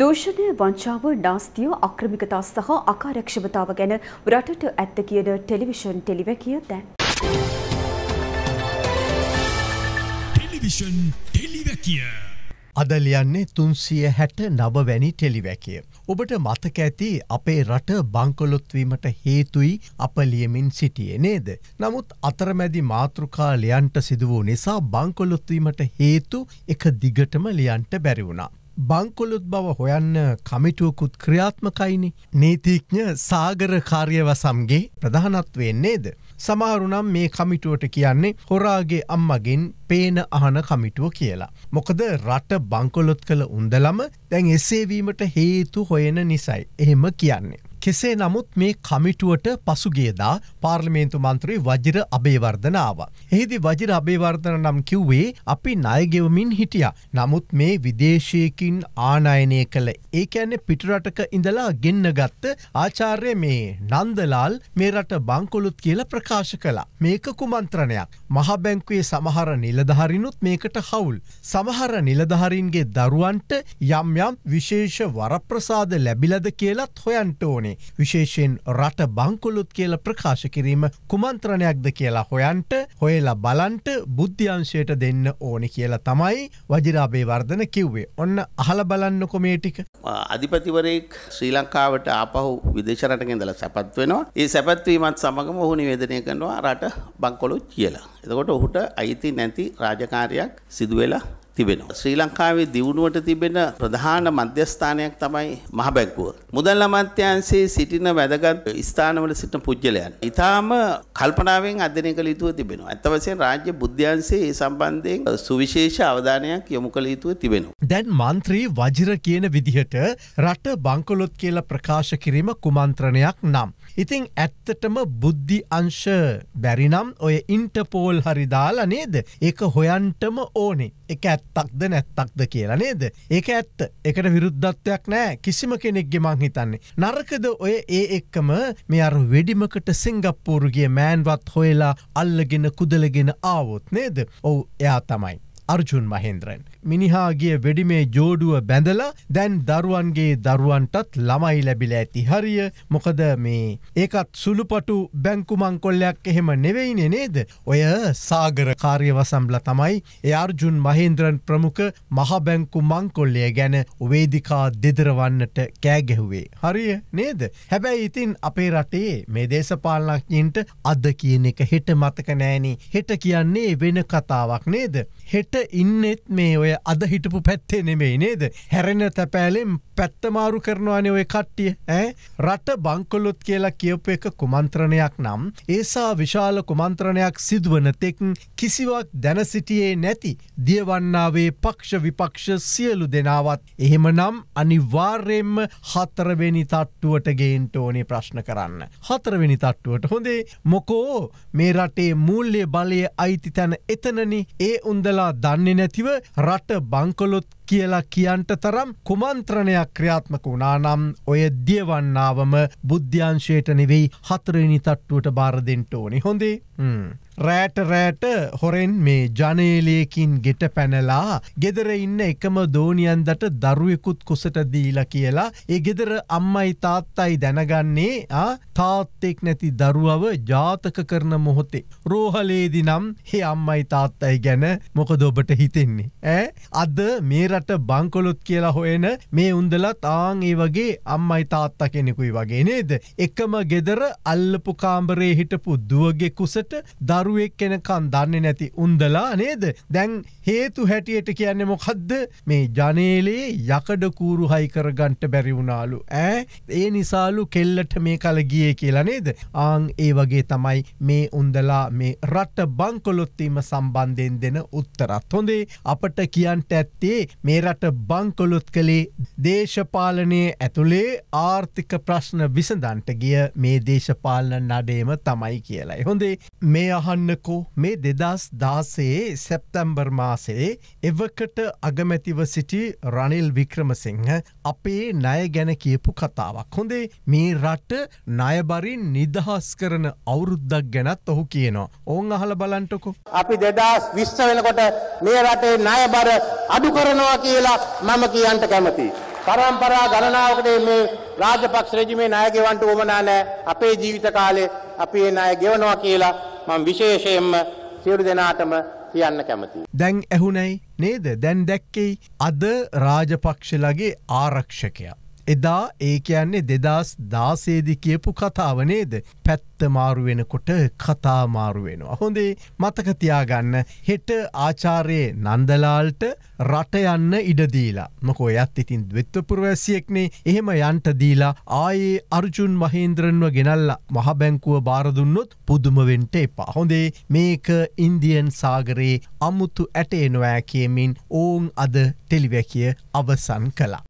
දූෂණය වංචාව නාස්තිය අක්‍රමිකතා සහ අකාර්යක්ෂමතාව ගැන රටට ඇත්ත කියන ටෙලිවිෂන් ටෙලිවැකිය දැන්. ටෙලිවිෂන් ටෙලිවැකිය. අද ලියන්නේ තුන්සිය හැට නවවැනි ටෙලිවැකිය. ඔබට මතක ඇති අපේ රට බංකොලොත්වීමට හේතුයි අප ලියමින් සිටියේ නේද. නමුත් අතරමැදි මාතෘකා ලියන්ට සිදුවූ නිසා බංකොලොත්වීමට හේතු එක දිගටම ලියන්ට බැරිවුණා. බංකොලොත් බව හොයන්න කමිටුවකුත් ක්‍රියාත්මකයිනි. නීතිීඥ සාගර කාර්යවසම්ගේ ප්‍රධානත්වයෙන් නේද. සමහරුනම් මේ කමිටුවට කියන්නේ හොරාගේ අම්මගෙන් පේන අහන කමිටුව කියලා. මොකද රට බංකොලොත් කළ උන්දලම දැන් එසේවීමට හේතු හොයෙන නිසයි. එහෙම කියන්නේ. කෙසේ නමුත් මේ කමිටුවට පසුගේදා පාර්ලිමේන්තු මන්ත්‍රී වජිර අබේවර්ධනාව. එහිදි වජිර අබේවර්ධන නම් කිව්වේ අපි ණයගෙවමින් හිටිය. නමුත් මේ විදේශයකින් ආනයනය කළ ඒකැන්න පිටරටක ඉඳලා ගෙන්න්න ගත්ත ආචාර්ය මේ නන්දලාල් මේ රට බංකොලුත් කියල ප්‍රකාශ කලා. මේක කුමන්ත්‍රණයක්. මහබැංකුවේ සමහර නිලධහරිනුත් මේකට හවුල්. සමහර නිලධහරින්ගේ දරුවන්ට යම් යම් විශේෂ වරප්‍රසාද ලැබිලද කියලත් හොයන්ට ඕනේ. යන්නේ. විශේෂයෙන් රට බංකොලොත් කියල ප්‍රකාශ කිරීම කුමන්ත්‍රණයක්ද කියලා හොයන්ට හොයලා බලන්ට බුද්ධ්‍යංශයට දෙන්න ඕනි කියලා තමයි වජිරාබේ වර්ධන කිව්වේ. ඔන්න අහල බලන්න කොමේටික. අධිපතිවරයෙක් ශ්‍රී ලංකාවට ආපහු විදේශරටගෙන්දල සැපත් වෙනවා. ඒ සැපත්වීමත් සමගම ඔහු නිවේදනය කරනවා රට බංකොලොත් කියලා. එතකොට ඔහුට අයිති නැති රාජකාරයක් සිදුවෙලා තිබෙනවා. ශ්‍රී ලංකාවේ දියුණුවට තිබෙන ප්‍රධාන මධ්‍යස්ථානයක් තමයි මහ බැංකුව. මුදල් අමාත්‍යාංශයේ සිටින වැදගත් ස්ථානවල සිටින පුජ්‍යලයන්. ඊටාම කල්පනාවෙන් අධ්‍යයනය කළ යුතුව තිබෙනවා. ඇත්ත වශයෙන් රාජ්‍ය බුද්ධ්‍යංශයේ ඒ සම්බන්ධයෙන් සුවිශේෂ අවධානයක් යොමු කළ යුතුව තිබෙනවා. දැන් මන්ත්‍රී වජිර කියන විදිහට රට බංකොලොත් කියලා ප්‍රකාශ කිරීම කුමන්ත්‍රණයක් නම්. ඉතිං ඇත්තටම බුද්ධි අංශ බැරිනම් ඔය ඉන්ටපෝල් හරිදාලා නේද. ඒක හොයන්ටම ඕනේ. එක ඇත් ඇත්තක්ද නැත්තක්ද කියලා නේද ඒක ඇත්ත එකට විරුද්ධත්වයක් නෑ කිසිම කෙනෙක්ගේ මං හිතන්නේ නරකද ඔය ඒ එක්කම මේ අර වෙඩිමකට සිංගප්පූරුගේ මෑන්වත් හොයලා අල්ලගෙන කුදලගෙන ආවොත් නේද ඔවු එයා තමයි අර්ජුන් මහින්ද්‍රෙන්. මිනිහාගේ වෙඩිමේ ජෝඩුව බැඳලා දැන් දරුවන්ගේ දරුවන්ටත් ළමයි ලැබිල ඇති හරිය මොකද මේ ඒකත් සුළුපටු බැංකුමංකොල්ලයක් එහෙම නෙවෙයිනෙ නේද ඔය සාගර කාර්යවසම්ල තමයි ඒ අර්ජුන් මහින්ද්‍රන් ප්‍රමුඛ මහබැංකු මංකොල්ලය ගැන වේදිකා දෙදරවන්නට කෑගැහුවේ. හරිය නේද. හැබැයි ඉතින් අපේ රටේ මේ දේශපාලනක්ඥින්ට අද කියන එක හෙට මතක නෑනේ හෙට කියන්නේ වෙන කතාවක් නේද. හෙට ඉන්නෙත් මේ ඔය අද හිටපු පැත්තේ නෙමෙයි නේද හැරෙන තැපෑලෙන් පැත්තමාරු කරනවානේ ඔය කට්ටිය ඇ රට බංකොලොත් කියලා කියපු එක කුමන්ත්‍රණයක් නම් ඒසා විශාල කුමන්ත්‍රණයක් සිදුවන තෙක්න් කිසිවක් දැනසිටියේ නැති දියවන්නාවේ පක්ෂ විපක්ෂ සියලු දෙනාවත් එහෙම නම් අනිවාර්යෙන්ම හතරවෙනි තට්ටුවට ගේන්ට ඕනේ ප්‍රශ්න කරන්න. හතරවෙනි තට්ටුවට හොඳේ මොකෝ මේ රටේ මුල්ලේ බලය අයිති තැන එතනනි ඒ උන්දලා ද දන්නේ නැතිව රට බංකොලොත් කියලා කියන්ට තරම් කුමන්ත්‍රණයක් ක්‍රියාත්මක වුණානම් ඔය දියවන්නාවම බුද්ධ්‍යංශයට නෙවෙයි හතරනි තට්ටුවට බාරදෙන්ට ඕනි හොඳේ රෑට රෑට හොරෙන් මේ ජනේලයකින් ගෙට පැනලා ගෙදර ඉන්න එකම දෝනියන්දට දරුවෙකුත් කුසට දීලා කියලා ඒ ගෙදර අම්මයි තාත්තයි දැනගන්නේ තාත්තෙක් නැති දරුවව ජාතක කරන මොහොතේ. රෝහලේදි නම් හේ අම්මයි තාත්තයි ගැන මොක දොබට හිතෙන්නේ. ඇ අද මේර රට බංකොලොත් කියලා හොයන මේ උන්දලත් ආං ඒ වගේ අම්මයි තාත්තා කෙනෙකුයි වගේ නේද. එකම ගෙදර අල්ලපු කාම්බරේ හිටපු දුවගේ කුසට දරුවෙක් කෙනකන් දන්නේ නැති උන්දලා නේද. දැන් හේතු හැටියට කියන්න මොකද්ද මේ ජනේලේ යකඩකූරු හයිකරගන්ට බැරිවුණාලු ඇ ඒ නිසාලු කෙල්ලට මේ කල ගිය කියලා නේද. ආං ඒ වගේ තමයි මේ උන්දලා මේ රට බංකොලොත්වීම සම්බන්ධයෙන් දෙන උත්තරත් හොඳේ අපට කියන්ට ඇත්තේ මේ රට බංකොලොත් කළේ දේශපාලනය ඇතුළේ ආර්ථික ප්‍රශ්න විසඳන්ට ගිය මේ දේශපාලන නඩේම තමයි කියලයි. හොඳේ මේ අහන්නකෝ මේ දෙදස් දාසයේ සැප්තැම්බර් මාසේ එවකට අගමැතිව සිටි රනිල් වික්‍රමසිංහ අපේ නය ගැන කියපු කතාවක්. හොඳේ මේ රට නයබරින් නිදහස් කරන අවුරුද්දක් ගැනත් ඔහු කියනවා. ඔවුන් අහල බලන්ටකු. අපි දෙදස් විශ්ස වෙනකොට මේ රටේ නයබර අඩු කරනවා කියලා මම කියන්න කැමතියි. පරම්පරා ගණනාවකට මේ රාජපක්ෂ රෙජිමේ ණය ගෙවන්න උවමනා නැහැ. අපේ ජීවිත කාලේ අපි ඒ ණය ගෙවනවා කියලා මම විශේෂයෙන්ම සියලු දෙනාටම කියන්න කැමතියි. දැන් ඇහුණයි නේද? දැන් දැක්කේ අද රාජපක්ෂලගේ ආරක්ෂකයා එදා ඒ කියන්නේ දෙදස් දාසේදි කියපු කතාව නේද. පැත්ත මාරුවෙනකොට කතාමාරුවෙනවා. හොඳේ මතකතියාගන්න හෙට ආචාරයේ නන්දලාල්ට රට යන්න ඉඩදීලා. මොකෝ යත් ඉතින් දවෙත්වපුරවැසියෙක්නේ එහෙම යන්ට දීලා ආයේ අර්ජුන් මහේන්ද්‍රන්ව ගෙනල්ල මහබැංකුව බාරදුන්නොත් පුදුමවෙන්ට එපා. හොඳේ මේක ඉන්දියන් සාගරයේ අමුතු ඇටේනොෑ කියමින් ඔවුන් අද ටෙලිවැකිය අවසන් කලා.